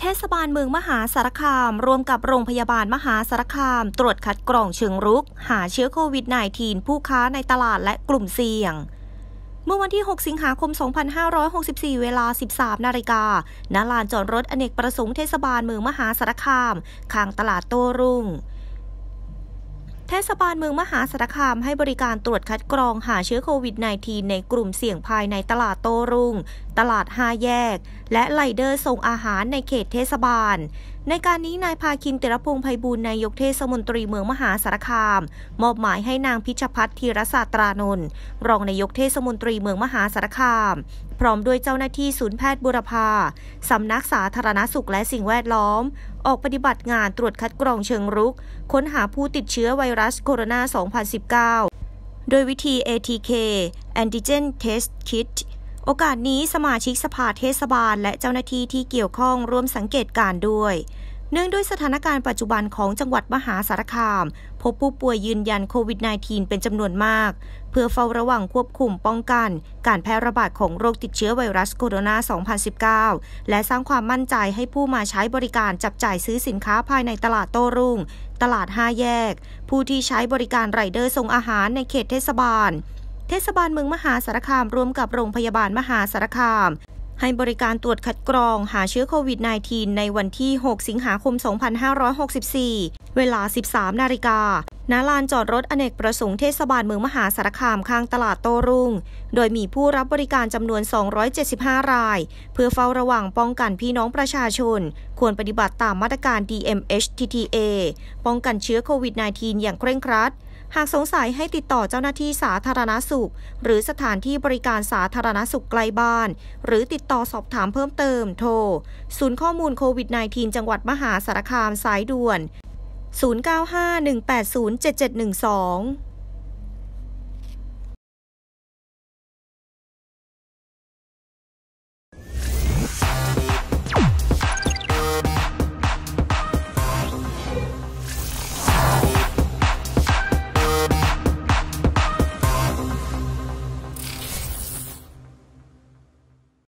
เทศบาลเมืองมหาสารคามร่วมกับโรงพยาบาลมหาสารคาม ตรวจคัดกรองเชิงรุก หาเชื้อโควิด -19 ผู้ค้าในตลาดและกลุ่มเสี่ยงเมื่อวันที่ 6 สิงหาคม 2564 เวลา 13 นาฬิกาณลานจอดรถอเนกประสงค์เทศบาลเมืองมหาสารคาม ข้างตลาดโตรุ่งเทศบาลเมืองมหาสารคามให้บริการตรวจคัดกรองหาเชื้อโควิด -19 ในกลุ่มเสี่ยงภายในตลาดโตรุงตลาดห้าแยก และไลเดอร์ส่งอาหารในเขตเทศบาล ในการนี้ นายภาคินเตระพงศ์ไพบูลนายกเทศมนตรีเมืองมหาสารคาม มอบหมายให้นางพิชพัฒน์ธีรศาสตรานนท์รองนายกเทศมนตรีเมืองมหาสารคามพร้อมด้วยเจ้าหน้าที่ศูนย์แพทย์บุรพาสำนักสาธารณสุขและสิ่งแวดล้อม ออกปฏิบัติงานตรวจคัดกรองเชิงรุก ค้นหาผู้ติดเชื้อไวรัสโคโรนา 2019 โดยวิธี ATK Antigen Test Kit โอกาสนี้สมาชิกสภาเทศบาลและเจ้าหน้าที่ที่เกี่ยวข้องร่วมสังเกตการด้วยเนื่องด้วยสถานการณ์ปัจจุบันของจังหวัดมหาสารคามพบผู้ป่วยยืนยันโควิด -19 เป็นจำนวนมาก เพื่อเฝ้าระวังควบคุมป้องกัน การแพร่ระบาดของโรคติดเชื้อไวรัสโคโรนา 2019 และสร้างความมั่นใจให้ผู้มาใช้บริการจับจ่ายซื้อสินค้าภายในตลาดโต้รุ่ง ตลาด 5 แยก ผู้ที่ใช้บริการไรเดอร์ส่งอาหารในเขตเทศบาล เทศบาลเมืองมหาสารคามร่วมกับโรงพยาบาลมหาสารคามให้บริการตรวจคัดกรองหาเชื้อโควิด -19 ในวันที่ 6 สิงหาคม 2564 เวลา 13นาฬิกาณลานจอดรถอเนกประสงค์เทศบาลเมืองมหาสารคามข้างตลาดโตรุ่งโดยมีผู้รับบริการจำนวน 275 ราย เพื่อเฝ้าระวังป้องกันพี่น้องประชาชน ควรปฏิบัติตามมาตรการ DMHTTA ป้องกันเชื้อโควิด -19 อย่างเคร่งครัดหากสงสัยให้ติดต่อเจ้าหน้าที่สาธารณสุข หรือสถานที่บริการสาธารณสุขใกล้บ้าน หรือติดต่อสอบถามเพิ่มเติมโทรศูนย์ข้อมูลโควิด -19 จังหวัดมหาสารคามสายด่วน 0951807712